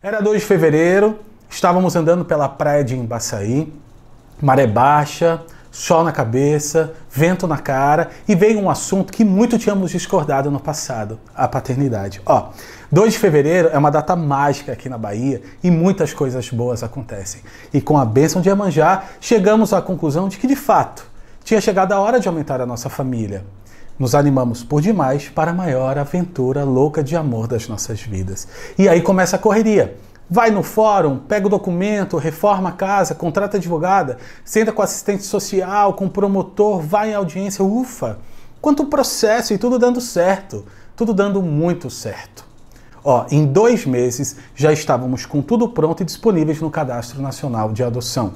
Era 2 de fevereiro, estávamos andando pela praia de Embaçaí, maré baixa, sol na cabeça, vento na cara, e veio um assunto que muito tínhamos discordado no passado, a paternidade. Ó, 2 de fevereiro é uma data mágica aqui na Bahia e muitas coisas boas acontecem. E com a bênção de Iemanjá, chegamos à conclusão de que, de fato, tinha chegado a hora de aumentar a nossa família nos animamos por demais para a maior aventura louca de amor das nossas vidas. E aí começa a correria. Vai no fórum, pega o documento, reforma a casa, contrata advogada, senta com assistente social, com promotor, vai em audiência, ufa! Quanto processo e tudo dando certo, tudo dando muito certo. Ó, em dois meses já estávamos com tudo pronto e disponíveis no Cadastro Nacional de Adoção.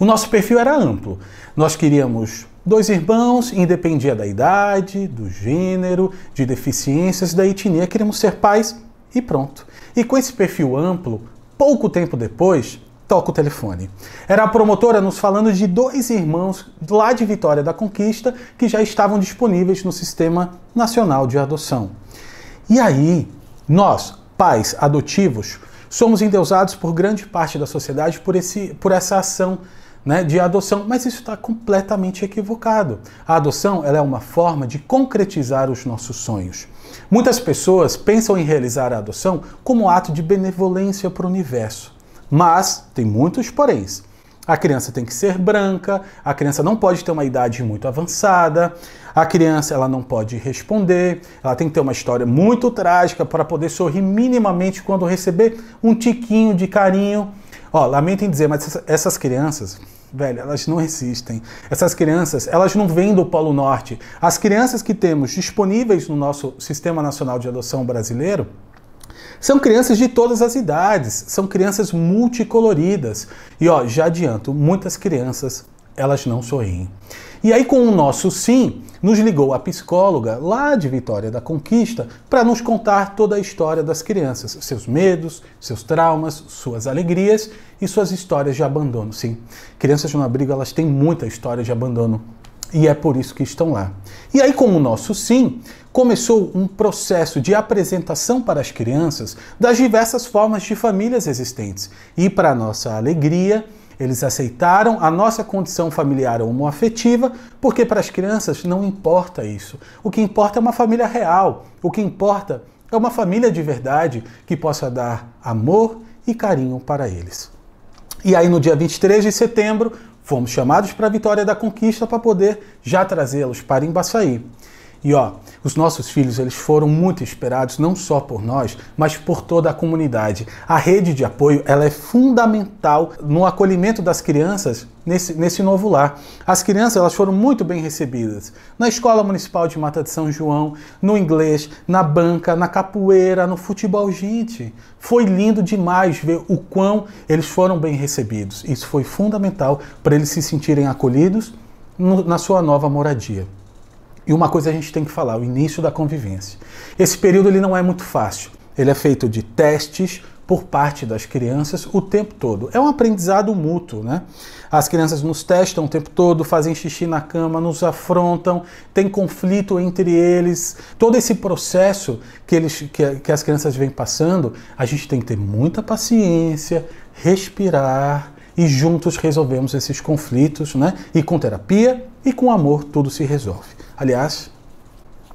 O nosso perfil era amplo. Nós queríamos Dois irmãos, independia da idade, do gênero, de deficiências, da etnia, queremos ser pais e pronto. E com esse perfil amplo, pouco tempo depois, toca o telefone. Era a promotora nos falando de dois irmãos lá de Vitória da Conquista que já estavam disponíveis no Sistema Nacional de Adoção. E aí, nós, pais adotivos, somos endeusados por grande parte da sociedade por, esse, por essa ação né, de adoção, mas isso está completamente equivocado. A adoção ela é uma forma de concretizar os nossos sonhos. Muitas pessoas pensam em realizar a adoção como um ato de benevolência para o universo, mas tem muitos poréns. A criança tem que ser branca, a criança não pode ter uma idade muito avançada, a criança ela não pode responder, ela tem que ter uma história muito trágica para poder sorrir minimamente quando receber um tiquinho de carinho Ó, lamento em dizer, mas essas crianças, velho, elas não resistem. Essas crianças, elas não vêm do Polo Norte. As crianças que temos disponíveis no nosso Sistema Nacional de Adoção Brasileiro, são crianças de todas as idades, são crianças multicoloridas. E ó, já adianto, muitas crianças elas não sorriem. E aí, com o nosso sim, nos ligou a psicóloga lá de Vitória da Conquista para nos contar toda a história das crianças, seus medos, seus traumas, suas alegrias e suas histórias de abandono. Sim, crianças no abrigo elas têm muita história de abandono e é por isso que estão lá. E aí, com o nosso sim, começou um processo de apresentação para as crianças das diversas formas de famílias existentes e, para nossa alegria, eles aceitaram a nossa condição familiar homoafetiva, porque para as crianças não importa isso. O que importa é uma família real. O que importa é uma família de verdade que possa dar amor e carinho para eles. E aí, no dia 23 de setembro, fomos chamados para a vitória da conquista para poder já trazê-los para Embaçaí. E ó, os nossos filhos, eles foram muito esperados não só por nós, mas por toda a comunidade. A rede de apoio, ela é fundamental no acolhimento das crianças nesse, nesse novo lar. As crianças, elas foram muito bem recebidas. Na Escola Municipal de Mata de São João, no inglês, na banca, na capoeira, no futebol, gente. Foi lindo demais ver o quão eles foram bem recebidos. Isso foi fundamental para eles se sentirem acolhidos na sua nova moradia. E uma coisa a gente tem que falar, o início da convivência. Esse período ele não é muito fácil. Ele é feito de testes por parte das crianças o tempo todo. É um aprendizado mútuo, né? As crianças nos testam o tempo todo, fazem xixi na cama, nos afrontam, tem conflito entre eles. Todo esse processo que, eles, que, que as crianças vêm passando, a gente tem que ter muita paciência, respirar e juntos resolvemos esses conflitos, né? E com terapia e com amor tudo se resolve. Aliás,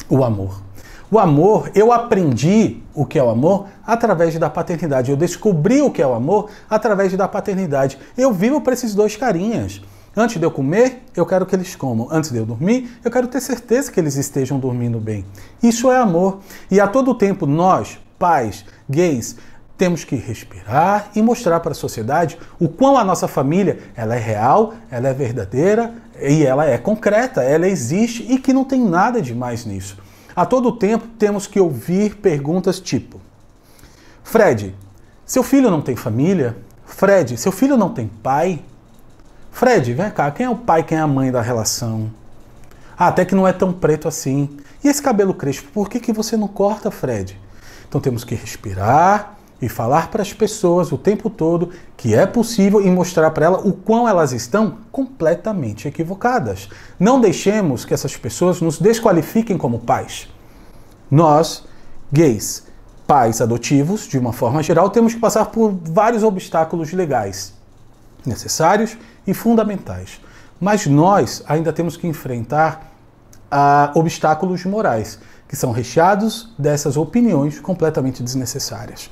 o amor. O amor, eu aprendi o que é o amor através da paternidade. Eu descobri o que é o amor através da paternidade. Eu vivo para esses dois carinhas. Antes de eu comer, eu quero que eles comam. Antes de eu dormir, eu quero ter certeza que eles estejam dormindo bem. Isso é amor. E a todo tempo, nós, pais, gays, temos que respirar e mostrar para a sociedade o quão a nossa família ela é real, ela é verdadeira e ela é concreta, ela existe e que não tem nada de mais nisso. A todo tempo temos que ouvir perguntas tipo: Fred, seu filho não tem família? Fred, seu filho não tem pai? Fred, vem cá, quem é o pai, quem é a mãe da relação? Ah, até que não é tão preto assim. E esse cabelo crespo, por que, que você não corta, Fred? Então temos que respirar, e falar para as pessoas o tempo todo que é possível e mostrar para elas o quão elas estão completamente equivocadas. Não deixemos que essas pessoas nos desqualifiquem como pais. Nós, gays, pais adotivos, de uma forma geral, temos que passar por vários obstáculos legais, necessários e fundamentais. Mas nós ainda temos que enfrentar ah, obstáculos morais, que são recheados dessas opiniões completamente desnecessárias.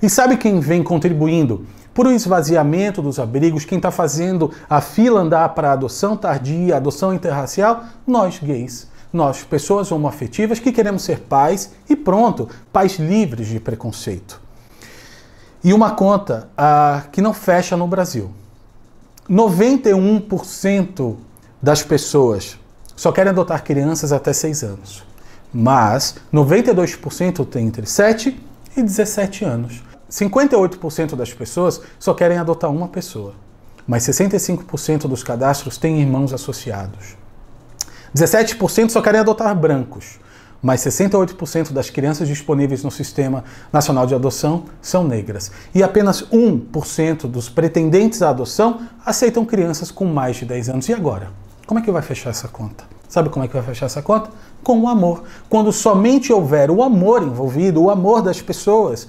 E sabe quem vem contribuindo? Por o esvaziamento dos abrigos, quem está fazendo a fila andar para a adoção tardia, adoção interracial? Nós gays. Nós, pessoas homoafetivas que queremos ser pais e pronto, pais livres de preconceito. E uma conta ah, que não fecha no Brasil. 91% das pessoas só querem adotar crianças até 6 anos, mas 92% tem entre 7 e 17 anos. 58% das pessoas só querem adotar uma pessoa, mas 65% dos cadastros têm irmãos associados. 17% só querem adotar brancos, mas 68% das crianças disponíveis no Sistema Nacional de Adoção são negras. E apenas 1% dos pretendentes à adoção aceitam crianças com mais de 10 anos. E agora? Como é que vai fechar essa conta? Sabe como é que vai fechar essa conta? Com o amor. Quando somente houver o amor envolvido, o amor das pessoas,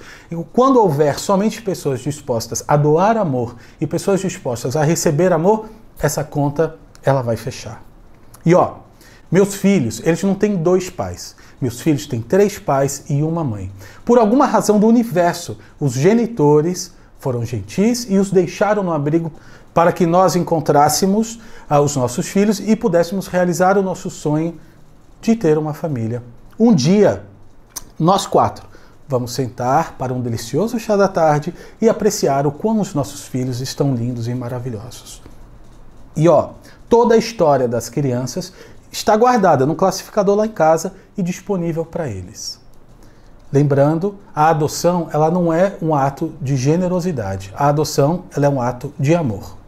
quando houver somente pessoas dispostas a doar amor e pessoas dispostas a receber amor, essa conta ela vai fechar. E ó, meus filhos, eles não têm dois pais. Meus filhos têm três pais e uma mãe. Por alguma razão do universo, os genitores foram gentis e os deixaram no abrigo para que nós encontrássemos ah, os nossos filhos e pudéssemos realizar o nosso sonho de ter uma família. Um dia, nós quatro vamos sentar para um delicioso chá da tarde e apreciar o quão os nossos filhos estão lindos e maravilhosos. E ó, toda a história das crianças está guardada no classificador lá em casa e disponível para eles. Lembrando, a adoção ela não é um ato de generosidade. A adoção ela é um ato de amor.